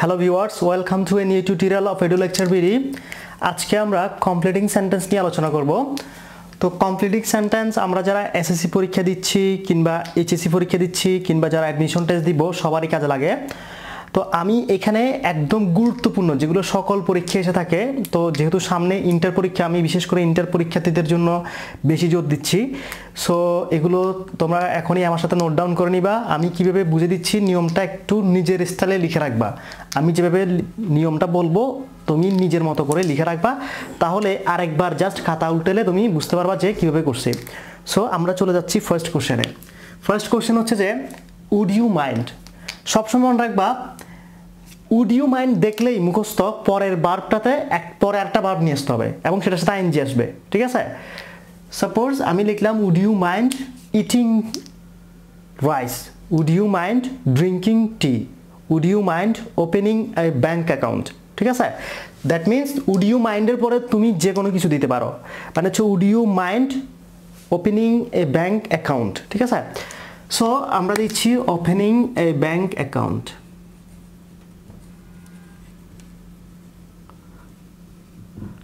Hello viewers welcome to a new tutorial of Edu Lecture BD আজকে আমরা completing sentence নিয়ে আলোচনা করব তো কমপ্লিটিং সেন্টেন্স আমরা যারা এসএসসি পরীক্ষা দিচ্ছি কিংবা এইচএসসি পরীক্ষা দিচ্ছি কিংবা যারা অ্যাডমিশন টেস্ট দিব সবারই কাজে লাগে তো আমি এখানে একদম গুরুত্বপূর্ণ যেগুলো সকল পরীক্ষা এসে থাকে তো যেহেতু সামনে ইন্টার পরীক্ষা আমি বিশেষ করে ইন্টার পরীক্ষার্থীদের জন্য বেশি জোর দিচ্ছি সো এগুলো তোমরা এখনই আমার সাথে নোট ডাউন করে নিবা আমি কিভাবে বুঝে দিচ্ছি নিয়মটা একটু নিজের স্থলে লিখে রাখবা আমি যেভাবে নিয়মটা বলবো তুমি নিজের মতো করে লিখে রাখবা তাহলে আরেকবার জাস্ট খাতা উল্টেলে তুমি বুঝতে পারবা যে কীভাবে করছে সো আমরা চলে যাচ্ছি ফার্স্ট কোশ্চেনে ফার্স্ট কোশ্চেন হচ্ছে যে উড ইউ মাইন্ড সবসময় মনে রাখবা উড ইউ মাইন্ড দেখলেই মুখস্থ পরের বার্বটাতে এক পরে একটা বার্ব নিয়ে আসতে হবে এবং সেটার সাথে আইনজি আসবে ঠিক আছে সাপোজ আমি লিখলাম would you mind eating rice would you mind drinking tea would you mind opening a bank account ঠিক আছে দ্যাট মিন্স উড ইউ মাইন্ডের পরে তুমি যে কোনো কিছু দিতে পারো মানে হচ্ছে would you mind opening a bank account ঠিক আছে সো আমরা দিচ্ছি ওপেনিং এ ব্যাঙ্ক অ্যাকাউন্ট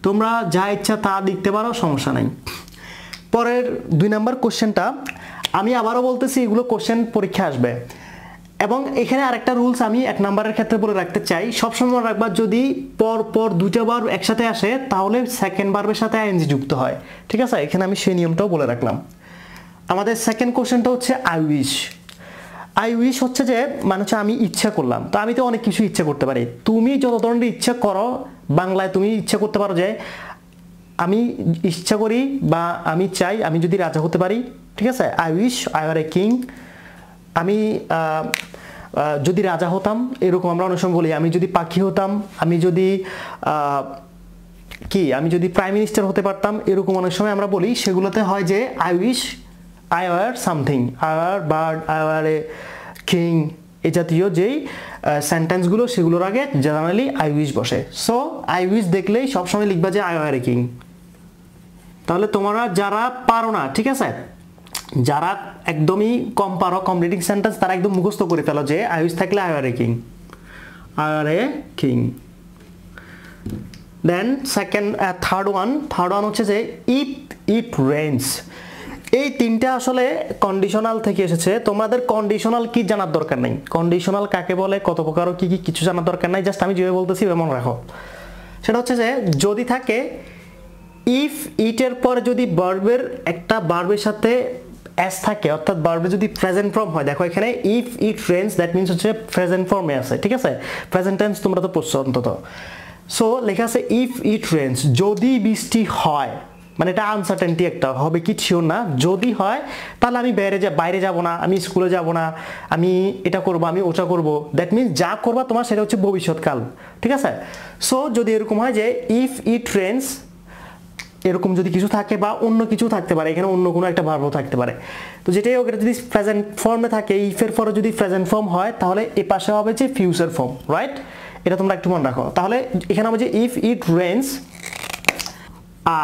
তোমরা যা ইচ্ছা তা দেখতে পারো সমস্যা নাই পরের দুই নম্বর কোশ্চেনটা আমি আবারও বলতেছি এগুলো কোশ্চেন পরীক্ষা আসবে এবং এখানে আরেকটা রুলস আমি এক নাম্বারের ক্ষেত্রে বলে রাখতে চাই সবসময় রাখবার যদি পর পর দুটা বার একসাথে আসে তাহলে সেকেন্ড বার্বের সাথে আইএনজি যুক্ত হয় ঠিক আছে এখানে আমি সেই নিয়মটাও বলে রাখলাম আমাদের সেকেন্ড কোশ্চেনটা হচ্ছে আই উইশ আই উইশ হচ্ছে যে মানে আমি ইচ্ছা করলাম তো আমি তো অনেক কিছু ইচ্ছা করতে পারি তুমি যত ধরনের ইচ্ছা করো বাংলায় তুমি ইচ্ছা করতে পারো যে আমি ইচ্ছা করি বা আমি চাই আমি যদি রাজা হতে পারি ঠিক আছে I wish I were a king আমি যদি রাজা হতাম এরকম আমরা অনেক সময় বলি আমি যদি পাখি হতাম আমি যদি কি আমি যদি প্রাইম মিনিস্টার হতে পারতাম এরকম অনেক সময় আমরা বলি সেগুলোতে হয় যে I wish I were something I were bird I were a king এ জাতীয় যেই সেন্টেন্সগুলো সেগুলোর আগে জেনারেলি আই উইশ বসে সো আই উইশ দেখলেই সবসময় লিখবা যে আই আর কিং তাহলে তোমরা যারা পারো না ঠিক আছে যারা একদমই কম পারো কম রিডিং সেন্টেন্স তারা একদম মুখস্থ করে ফেলো যে আই উইশ থাকলে I were king I were a king then second third one third one হচ্ছে যে ইফ ইট রেঞ্জ এই তিনটা আসলে কন্ডিশনাল থেকে এসেছে তোমাদের কন্ডিশনাল কি জানার দরকার নেই কন্ডিশনাল কাকে বলে কত প্রকার কি কি কিছু জানার দরকার নাই জাস্ট আমি যেভাবে বলতেছি মনে রাখো সেটা হচ্ছে যে যদি থাকে ইফ ইটের পর যদি বার্বের একটা বার্বের সাথে অ্যাস থাকে অর্থাৎ বার্বে যদি প্রেজেন্ট ফর্ম হয় দেখো এখানে if it rains that means হচ্ছে প্রেজেন্ট ফর্মে আছে ঠিক আছে প্রেজেন্ট টেন্স তোমরা তো পড়ছো অন্তত সো লেখা আছে ইফ ইট ফ্রেন্স যদি বৃষ্টি হয় মানে এটা আনসার্টেনটি একটা হবে কি শিওর না যদি হয় তাহলে আমি বাইরে যা বাইরে যাব না আমি স্কুলে যাব না আমি এটা করব আমি ওটা করব দ্যাট মিনস যা করবা তোমার সেটা হচ্ছে ভবিষ্যৎকাল ঠিক আছে সো যদি এরকম হয় যে ইফ ইট রেন্স এরকম যদি কিছু থাকে বা অন্য কিছু থাকতে পারে এখানে অন্য কোনো একটা ভাবও থাকতে পারে তো যেটাই হোক এটা যদি প্রেজেন্ট ফর্মে থাকে ইফের পরে যদি প্রেজেন্ট ফর্ম হয় তাহলে এ পাশে হবে যে ফিউচার ফর্ম রাইট এটা তোমরা একটু মনে রাখো তাহলে এখানে হবে যে if it rains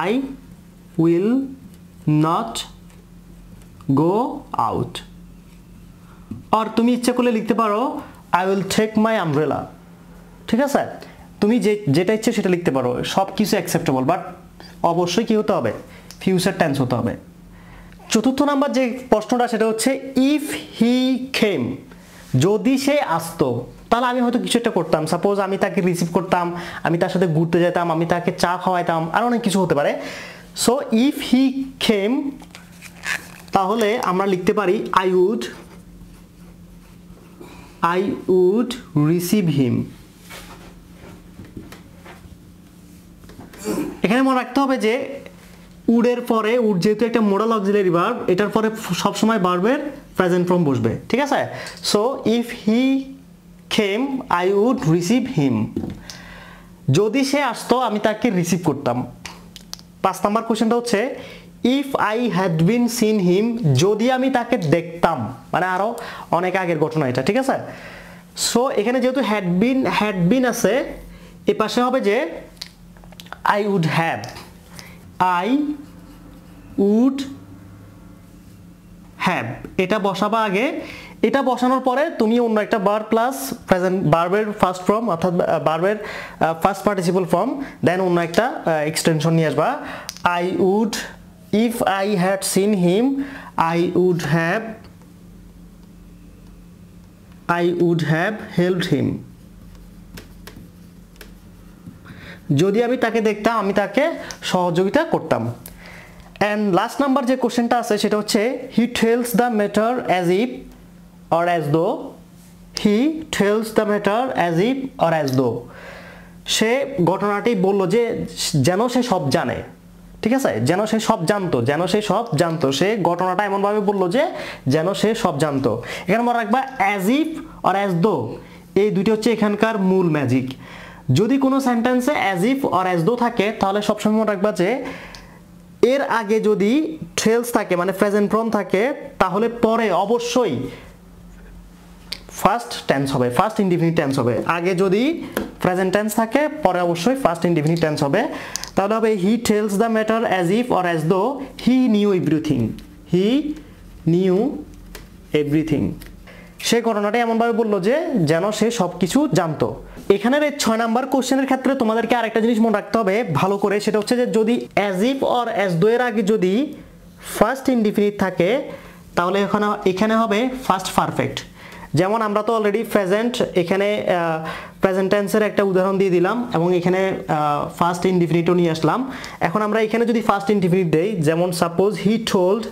I will not go out আর তুমি ইচ্ছে করলে লিখতে পারো I will take my umbrella ঠিক আছে তুমি যে যেটা ইচ্ছে সেটা লিখতে পারো সব কিছু অ্যাকসেপ্টেবল বাট অবশ্যই কী হতে হবে ফিউচার টেন্স হতে হবে চতুর্থ নাম্বার যে প্রশ্নটা সেটা হচ্ছে ইফ হি খেম যদি সে আসতো তাহলে আমি হয়তো কিছু একটা করতাম সাপোজ আমি তাকে রিসিভ করতাম আমি তার সাথে ঘুরতে যেতাম আমি তাকে চা খাওয়াইতাম আর অনেক কিছু হতে পারে সো ইফ হি খেম তাহলে আমরা লিখতে পারি I would I would receive him এখানে মনে রাখতে হবে যে উডের পরে উড যেহেতু একটা মোডাল অক্সিলারি ভার্ব এটার পরে সবসময় বার্বের প্রেজেন্ট ফর্ম বসবে ঠিক আছে so if he came I would receive him যদি সে আসতো আমি তাকে রিসিভ করতাম পাঁচ নাম্বার কোয়েশ্চেনটা হচ্ছে if I had been seen him যদি আমি তাকে দেখতাম মানে আরও অনেক আগের ঘটনা এটা ঠিক আছে সো এখানে যেহেতু হ্যাড বিন হ্যাড বিন আছে এ পাশে হবে যে I would have I would have এটা বসাবা আগে এটা বসানোর পরে তুমি অন্য একটা বার প্লাস প্রেজেন্ট বারবের ফার্স্ট ফর্ম অর্থাৎ বারবের ফার্স্ট পার্টিসিপল ফর্ম দেন অন্য একটা এক্সটেনশন নিয়ে আসবা I would if I had seen him I would have I would have help him যদি আমি তাকে দেখতাম আমি তাকে সহযোগিতা করতাম অ্যান্ড লাস্ট নাম্বার যে কোশ্চেনটা আছে সেটা হচ্ছে he tells the matter as if or as though he tells the matter as if or as though সে ঘটনাটি বলল যে যেন সে সব জানে ঠিক আছে যেন সে সব জানতো যেন সে সব জানতো সে ঘটনাটা এমনভাবে বললো যে যেন সে সব জানতো এখানে মনে রাখবা as if R as though এই দুইটি হচ্ছে এখানকার মূল ম্যাজিক যদি কোনো সেন্টেন্সে as if R as though থাকে তাহলে সবসময় মনে রাখবা যে এর আগে যদি ট্রেলস থাকে মানে প্রেজেন্ট ফর্ম থাকে তাহলে পরে অবশ্যই ফার্স্ট টেন্স হবে ফার্স্ট ইনডিফিনিট টেন্স হবে আগে যদি প্রেজেন্ট টেন্স থাকে পরে অবশ্যই ফার্স্ট ইনডিফিনিট টেন্স হবে তাহলে হবে he tells the matter as if or as though he knew everything he knew everything সে ঘটনাটা এমনভাবে বললো যে যেন সে সব কিছু জানতো এখানের এই ছয় নাম্বার কোশ্চেনের ক্ষেত্রে তোমাদেরকে আরেকটা জিনিস মনে রাখতে হবে ভালো করে সেটা হচ্ছে যে যদি অ্যাজ ইফ অর অ্যাজ দো এর আগে যদি ফার্স্ট ইনডিফিনিট থাকে তাহলে এখানে এখানে হবে ফার্স্ট পারফেক্ট যেমন আমরা তো অলরেডি প্রেজেন্ট এখানে প্রেজেন্ট টেন্সের একটা উদাহরণ দিয়ে দিলাম এবং এখানে ফার্স্ট ইনডিফিনিটও নিয়ে আসলাম এখন আমরা এখানে যদি ফার্স্ট ইনডিফিনিট দেই যেমন suppose he told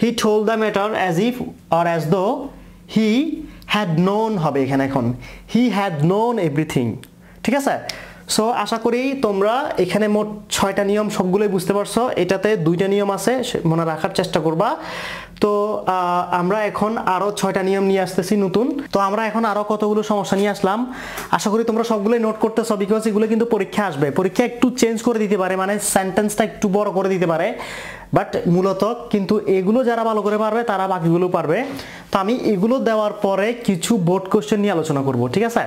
he told the matter as if or as though he had known হবে এখানে এখন হি হ্যাড নোন এভরিথিং ঠিক আছে সো আশা করি তোমরা এখানে মোট ছয়টা নিয়ম সবগুলোই বুঝতে পারছো এটাতে দুইটা নিয়ম আছে মনে রাখার চেষ্টা করবা তো আমরা এখন আরও ছয়টা নিয়ম নিয়ে আসতেছি নতুন তো আমরা এখন আরও কতগুলো সমস্যা নিয়ে আসলাম আশা করি তোমরা সবগুলোই নোট সব বিকজ এগুলো কিন্তু পরীক্ষা আসবে পরীক্ষা একটু চেঞ্জ করে দিতে পারে মানে সেন্টেন্সটা একটু বড় করে দিতে পারে বাট মূলত কিন্তু এগুলো যারা ভালো করে পারবে তারা বাকিগুলো পারবে তো আমি এগুলো দেওয়ার পরে কিছু বোর্ড কোশ্চেন নিয়ে আলোচনা করব ঠিক আছে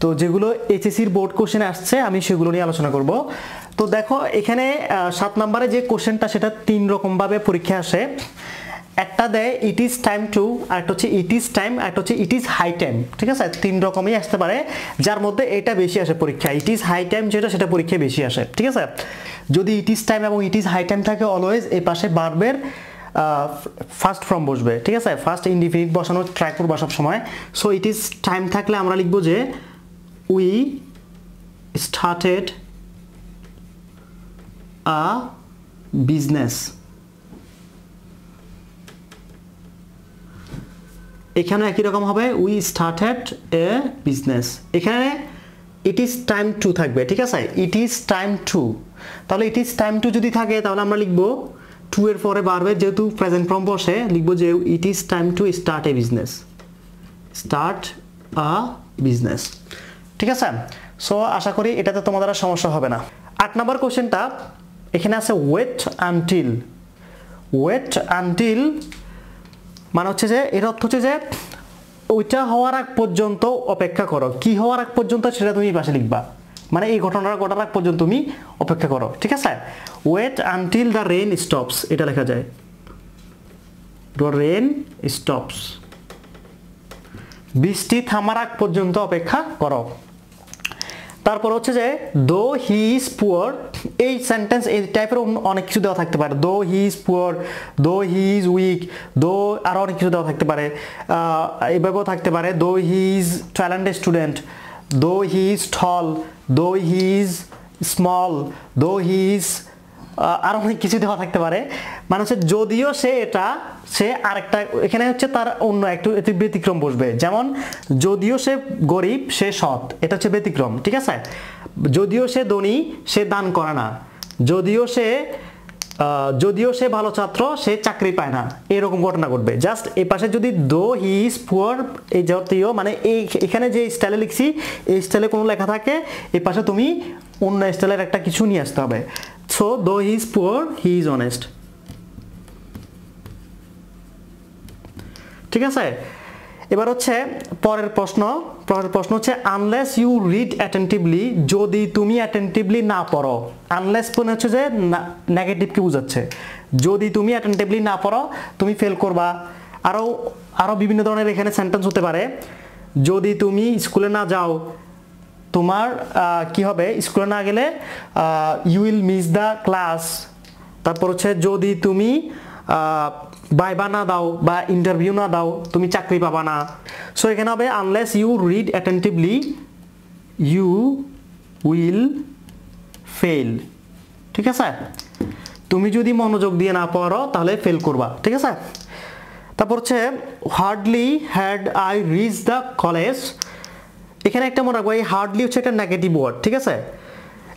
তো যেগুলো এইচএসির বোর্ড কোশ্চেন আসছে আমি সেগুলো নিয়ে আলোচনা করব তো দেখো এখানে সাত নম্বরে যে কোশ্চেনটা সেটা তিন রকমভাবে পরীক্ষা আসে একটা দেয় ইট ইজ টাইম টু আর একটা হচ্ছে ইট ইজ টাইম আর একটা হচ্ছে ইট ইজ হাই টাইম ঠিক আছে তিন রকমই আসতে পারে যার মধ্যে এটা বেশি আসে পরীক্ষা ইট ইজ হাই টাইম যেটা সেটা পরীক্ষা বেশি আসে ঠিক আছে যদি ইট ইজ টাইম এবং ইট ইজ হাই টাইম থাকে অলওয়েজ এই পাশে বারবের ফার্স্ট ফর্ম বসবে ঠিক আছে ফার্স্ট ইন্ডিফিনিট বসানো ট্রাই সব সময় সো ইট ইজ টাইম থাকলে আমরা লিখবো যে we started a business এখানে একই রকম হবে উই স্টার্টেড এ বিজনেস এখানে ইট ইজ টাইম টু থাকবে ঠিক আছে ইট ইজ টাইম টু তাহলে ইট ইজ টাইম টু যদি থাকে তাহলে আমরা লিখব টু এর পরে বাড়বে যেহেতু প্রেজেন্ট ফর্ম বসে লিখব যে it is time to start a business start a business ঠিক আছে সো আশা করি এটাতে তোমাদের আর সমস্যা হবে না আট নম্বর কোশ্চেনটা এখানে আছে ওয়েট আনটিল ওয়েট আনটিল মানে হচ্ছে যে এর অর্থ হচ্ছে যে ওইটা হওয়ার আগ পর্যন্ত অপেক্ষা করো কি হওয়ার আগ পর্যন্ত সেটা তুমি পাশে লিখবা মানে এই ঘটনাটা ঘটার আগ পর্যন্ত তুমি অপেক্ষা করো ঠিক আছে wait until the rain stops এটা লেখা যায় রেন স্টপস বৃষ্টি থামার আগ পর্যন্ত অপেক্ষা করো তারপর হচ্ছে যে দো হি ইজ পুয়ার এই সেন্টেন্স এই টাইপের অনেক কিছু দেওয়া থাকতে পারে দো হি ইজ পুয়ার দো হি ইজ উইক দো আরও অনেক কিছু দেওয়া থাকতে পারে এইভাবেও থাকতে পারে দো হি ইজ ট্যালেন্ট স্টুডেন্ট দো হি ইজ ঠল দো হি ইজ স্মল দো হি ইজ আর অনেক কিছু দেওয়া থাকতে পারে মানুষের যদিও সে এটা সে আরেকটা এখানে হচ্ছে তার অন্য একটু একটু ব্যতিক্রম বসবে যেমন যদিও সে গরিব সে সৎ এটা হচ্ছে ব্যতিক্রম ঠিক আছে যদিও সে ধনী সে দান করে না যদিও সে যদিও সে ভালো ছাত্র সে চাকরি পায় না এরকম ঘটনা ঘটবে জাস্ট এ পাশে যদি দো হি ইজ পুয়ার এই জাতীয় মানে এই এখানে যে স্টাইলে লিখছি এই স্টাইলে কোনো লেখা থাকে এ পাশে তুমি অন্য স্টাইলের একটা কিছু নিয়ে আসতে হবে So though he is poor, he is honest. ঠিক আছে এবার হচ্ছে পরের প্রশ্ন পরের প্রশ্ন হচ্ছে আনলেস ইউ রিড অ্যাটেন্টিভলি যদি তুমি অ্যাটেন্টিভলি না পড়ো আনলেস মনে হচ্ছে যে নেগেটিভকে বোঝাচ্ছে যদি তুমি অ্যাটেন্টিভলি না পড়ো তুমি ফেল করবা আরও আরও বিভিন্ন ধরনের এখানে সেন্টেন্স হতে পারে যদি তুমি স্কুলে না যাও তোমার কি হবে স্কুলে না গেলে you will miss the class তারপর হচ্ছে যদি তুমি বাইবা না দাও বা ইন্টারভিউ না দাও তুমি চাকরি পাবা না সো এখানে হবে unless you read attentively you will fail ঠিক আছে তুমি যদি মনোযোগ দিয়ে না পড়ো তাহলে ফেল করবা ঠিক আছে তারপর হচ্ছে hardly had I reach the college এখানে একটা মনে রাখবো এই হার্ডলি হচ্ছে একটা নেগেটিভ ওয়ার্ড ঠিক আছে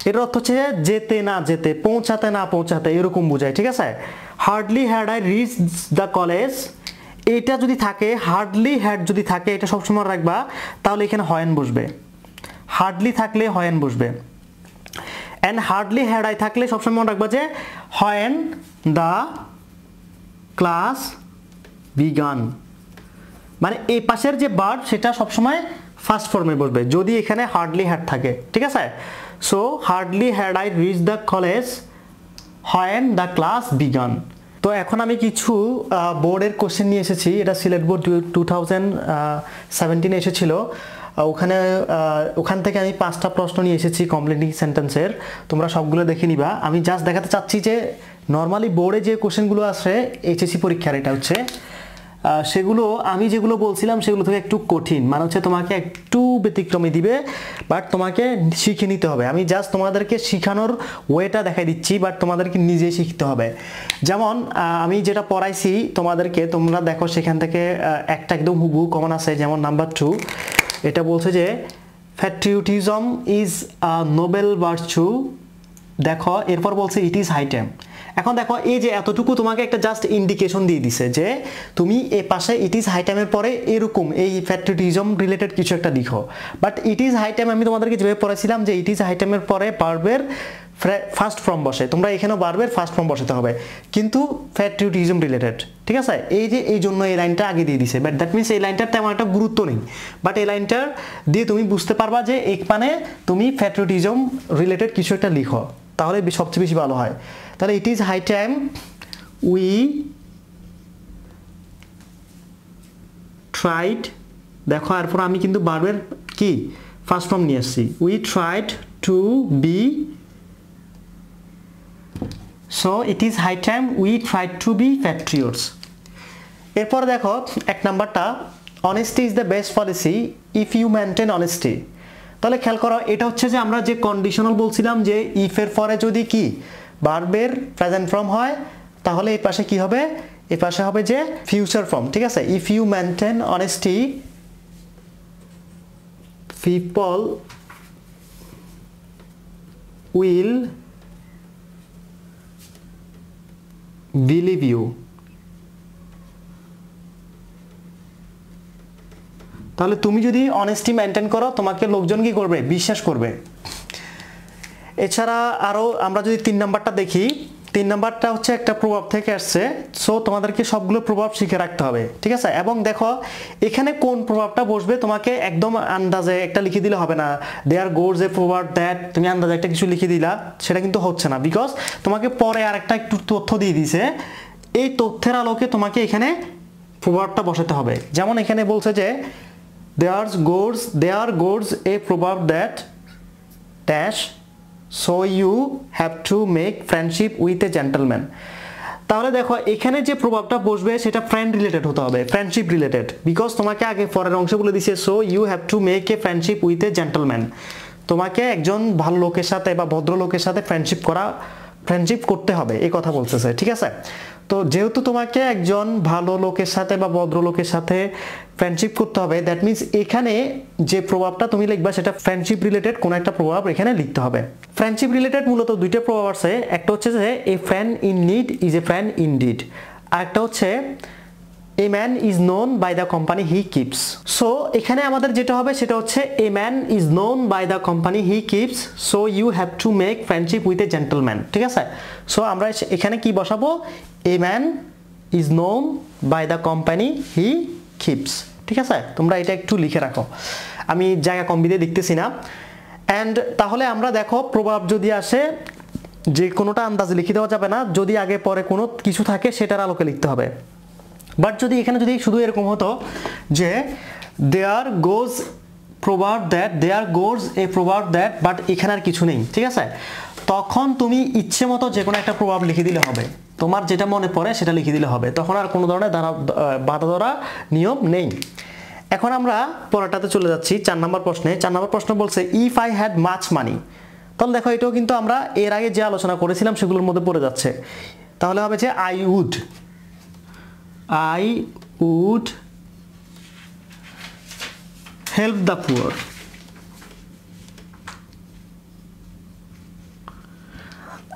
এর অর্থ হচ্ছে যেতে না যেতে পৌঁছাতে না পৌঁছাতে এরকম বোঝায় ঠিক আছে hardly had I reach the college এটা যদি থাকে হার্ডলি হ্যাড যদি থাকে এটা সবসময় রাখবা তাহলে এখানে হয়েন বসবে হার্ডলি থাকলে হয়েন বসবে অ্যান্ড হার্ডলি হ্যাড আই থাকলে সবসময় মনে রাখবা যে হয়েন দ্য ক্লাস বিগান মানে এই পাশের যে বার্ড সেটা সবসময় ফার্স্ট ফর্মে বসবে যদি এখানে হার্ডলি হ্যাড থাকে ঠিক আছে so hardly had I reach the college when the class began তো এখন আমি কিছু বোর্ডের কোশ্চেন নিয়ে এসেছি এটা সিলেট বোর্ড টু থাউজেন্ড এসেছিল ওখানে ওখান থেকে আমি পাঁচটা প্রশ্ন নিয়ে এসেছি কমপ্লিটিং সেন্টেন্সের তোমরা সবগুলো দেখে নিবা আমি জাস্ট দেখাতে চাচ্ছি যে নর্মালি বোর্ডে যে কোশ্চেনগুলো আসে এইচএসি পরীক্ষার এটা হচ্ছে সেগুলো আমি যেগুলো বলছিলাম সেগুলো থেকে একটু কঠিন মানে হচ্ছে তোমাকে একটু ব্যতিক্রমী দিবে বাট তোমাকে শিখে নিতে হবে আমি জাস্ট তোমাদেরকে শিখানোর ওয়েটা দেখাই দিচ্ছি বাট তোমাদেরকে নিজে শিখতে হবে যেমন আমি যেটা পড়াইছি তোমাদেরকে তোমরা দেখো সেখান থেকে একটা একদম হুবু কমন আছে যেমন নাম্বার টু এটা বলছে যে ফ্যাট্রিউটিজম ইজ আ নোবেল বার্চু দেখো এরপর বলছে ইট ইজ হাইটেম এখন দেখো এই যে এতটুকু তোমাকে একটা জাস্ট ইন্ডিকেশন দিয়ে দিছে যে তুমি এ পাশে ইট ইজ হাই টাইমের পরে এরকম এই ফ্যাট্রিটিজম রিলেটেড কিছু একটা লিখো but it is high time আমি তোমাদেরকে যেভাবে পড়েছিলাম যে ইট ইজ হাই টাইমের পরে পারবের ফার্স্ট ফর্ম বসে তোমরা এখানেও বারবার ফার্স্ট ফর্ম বসাতে হবে কিন্তু ফ্যাট্রিটিজম রিলেটেড ঠিক আছে এই যে এই জন্য এই লাইনটা আগে দিয়ে দিছে বাট দ্যাট মিনস এই লাইনটার তেমন একটা গুরুত্ব নেই বাট এই লাইনটার দিয়ে তুমি বুঝতে পারবা যে এক মানে তুমি ফ্যাট্রিটিজম রিলেটেড কিছু একটা লিখো তাহলে সবচেয়ে বেশি ভালো হয় তাহলে it is high time we tried দেখো এরপর আমি কিন্তু বারবার কি ফার্স্ট ফর্ম নিয়ে আসছি we tried to be so it is high time we tried to be patriots এরপর দেখো এক নাম্বারটা honesty is the best policy if you maintain honesty তাহলে খেয়াল করো এটা হচ্ছে যে আমরা যে কন্ডিশনাল বলছিলাম যে ইফের পরে যদি কি বার্বের প্রেজেন্ট ফর্ম হয় তাহলে এই পাশে কি হবে এই পাশে হবে যে ফিউচার ফর্ম ঠিক আছে if you maintain honesty people will believe you তাহলে তুমি যদি অনেস্টি মেনটেন করো তোমাকে লোকজন কি করবে বিশ্বাস করবে এছাড়া আরও আমরা যদি তিন নাম্বারটা দেখি তিন নাম্বারটা হচ্ছে একটা প্রভাব থেকে আসছে সো তোমাদেরকে সবগুলো প্রভাব শিখে রাখতে হবে ঠিক আছে এবং দেখো এখানে কোন প্রভাবটা বসবে তোমাকে একদম আন্দাজে একটা লিখে দিলে হবে না দে আর গোর যে প্রভাব দ্যাট তুমি আন্দাজে একটা কিছু লিখে দিলা সেটা কিন্তু হচ্ছে না বিকজ তোমাকে পরে আর একটা একটু তথ্য দিয়ে দিছে এই তথ্যের আলোকে তোমাকে এখানে প্রভাবটা বসাতে হবে যেমন এখানে বলছে যে there's গোর্স there goes a proverb that dash so you have to make friendship with a gentleman তাহলে দেখো এখানে যে প্রভাবটা বসবে সেটা ফ্রেন্ড রিলেটেড হতে হবে ফ্রেন্ডশিপ রিলেটেড বিকজ তোমাকে আগে পরের অংশ বলে দিছে so you have to make a friendship with a gentleman তোমাকে একজন ভালো লোকের সাথে বা ভদ্র লোকের সাথে ফ্রেন্ডশিপ করা ফ্রেন্ডশিপ করতে হবে এই কথা বলতেছে ঠিক আছে তো যেহেতু তোমাকে একজন ভালো লোকের সাথে বা ভদ্র লোকের সাথে ফ্রেন্ডশিপ করতে হবে দ্যাট মিন্স এখানে যে প্রভাবটা তুমি লিখবা সেটা ফ্রেন্ডশিপ রিলেটেড কোনো একটা প্রভাব এখানে লিখতে হবে ফ্রেন্ডশিপ রিলেটেড মূলত দুইটা প্রভাব আছে একটা হচ্ছে যে a friend in need is a friend indeed আর একটা হচ্ছে a man is known by the company he keeps so এখানে আমাদের যেটা হবে সেটা হচ্ছে a man is known by the company he keeps so you have to make friendship with a gentleman ঠিক আছে সো আমরা এখানে কি বসাবো a man is known by the company he keeps ঠিক আছে তোমরা এটা একটু লিখে রাখো আমি জায়গা কম বিদে দেখতেছি না অ্যান্ড তাহলে আমরা দেখো প্রভাব যদি আসে যে কোনোটা আন্দাজে লিখে দেওয়া যাবে না যদি আগে পরে কোনো কিছু থাকে সেটার আলোকে লিখতে হবে বাট যদি এখানে যদি শুধু এরকম হতো যে দেয়ার গোজ প্রভাব that there goes A proverb that but এখানে আর কিছু নেই ঠিক আছে তখন তুমি ইচ্ছে মতো যে কোনো একটা প্রভাব লিখে দিলে হবে তোমার যেটা মনে পড়ে সেটা লিখে দিলে হবে তখন আর কোনো ধরনের দাঁড়া বাধা ধরা নিয়ম নেই এখন আমরা পরেরটাতে চলে যাচ্ছি চার নম্বর প্রশ্নে চার নম্বর প্রশ্ন বলছে if I had much money তাহলে দেখো এটাও কিন্তু আমরা এর আগে যে আলোচনা করেছিলাম সেগুলোর মধ্যে পড়ে যাচ্ছে তাহলে হবে যে I would I would help the poor.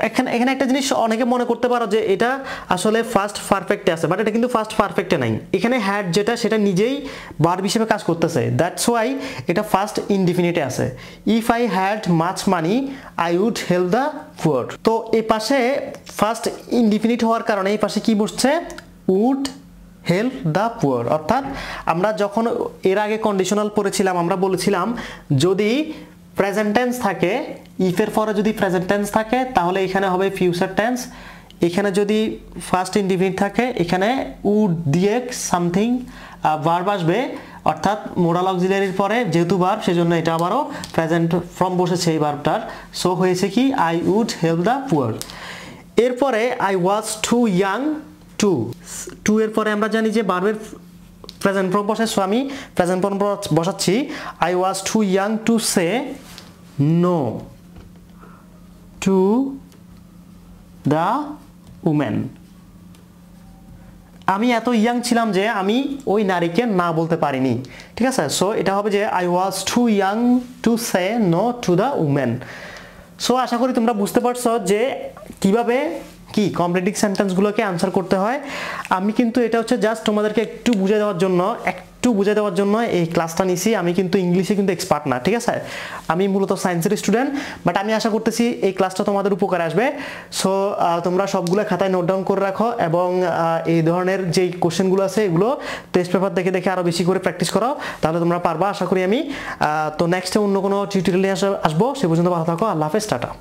এখানে এখানে একটা জিনিস অনেকে মনে করতে পারো যে এটা আসলে ফার্স্ট পারফেক্টে আছে বাট এটা কিন্তু ফার্স্ট পারফেক্টে নাই এখানে হ্যাড যেটা সেটা নিজেই বার্ব হিসেবে কাজ করতেছে দ্যাটস ওয়াই এটা ফার্স্ট ইনডিফিনিটে আছে if I had much money I would help the poor তো এ পাশে ফার্স্ট ইনডিফিনিট হওয়ার কারণে এই পাশে কি বসছে উড হেল্প দ্য পুয়ার অর্থাৎ আমরা যখন এর আগে কন্ডিশনাল পড়েছিলাম আমরা বলেছিলাম যদি প্রেজেন্ট টেন্স থাকে ইফের পরে যদি প্রেজেন্ট টেন্স থাকে তাহলে এখানে হবে ফিউচার টেন্স এখানে যদি ফার্স্ট ইন্ডিভিড থাকে এখানে উড দিয়ে সামথিং ভার্ব আসবে অর্থাৎ মোরাল অক্সিলারির পরে যেহেতু ভার্ব সেজন্য এটা আবারও প্রেজেন্ট ফর্ম বসেছে এই ভার্বটার সো হয়েছে কি I would help the poor এরপরে I was too young to to এর পরে আমরা জানি যে বার্বের প্রেজেন্ট প্রম বসে আমি প্রেজেন্ট প্রম বসাচ্ছি I was too young to say no to the women আমি এত ইয়াং ছিলাম যে আমি ওই নারীকে না বলতে পারিনি ঠিক আছে সো এটা হবে যে I was too young to say no to the women so আশা করি তোমরা বুঝতে পারছো যে কিভাবে কি কমপ্লিটিং সেন্টেন্সগুলোকে আনসার করতে হয় আমি কিন্তু এটা হচ্ছে জাস্ট তোমাদেরকে একটু বুঝে দেওয়ার জন্য একটু বুঝে দেওয়ার জন্য এই ক্লাসটা নিছি আমি কিন্তু ইংলিশে কিন্তু এক্সপার্ট না ঠিক আছে আমি মূলত সায়েন্সের স্টুডেন্ট বাট আমি আশা করতেছি এই ক্লাসটা তোমাদের উপকার আসবে সো তোমরা সবগুলো খাতায় নোট ডাউন করে রাখো এবং এই ধরনের যেই কোশ্চেনগুলো আছে এগুলো টেস্ট পেপার দেখে দেখে আরও বেশি করে প্র্যাকটিস করো তাহলে তোমরা পারবা আশা করি আমি তো নেক্সটে অন্য কোনো টিউটোরিয়াল নিয়ে আসবো সে পর্যন্ত ভালো থাকো আল্লাহ হাফেজ টাটা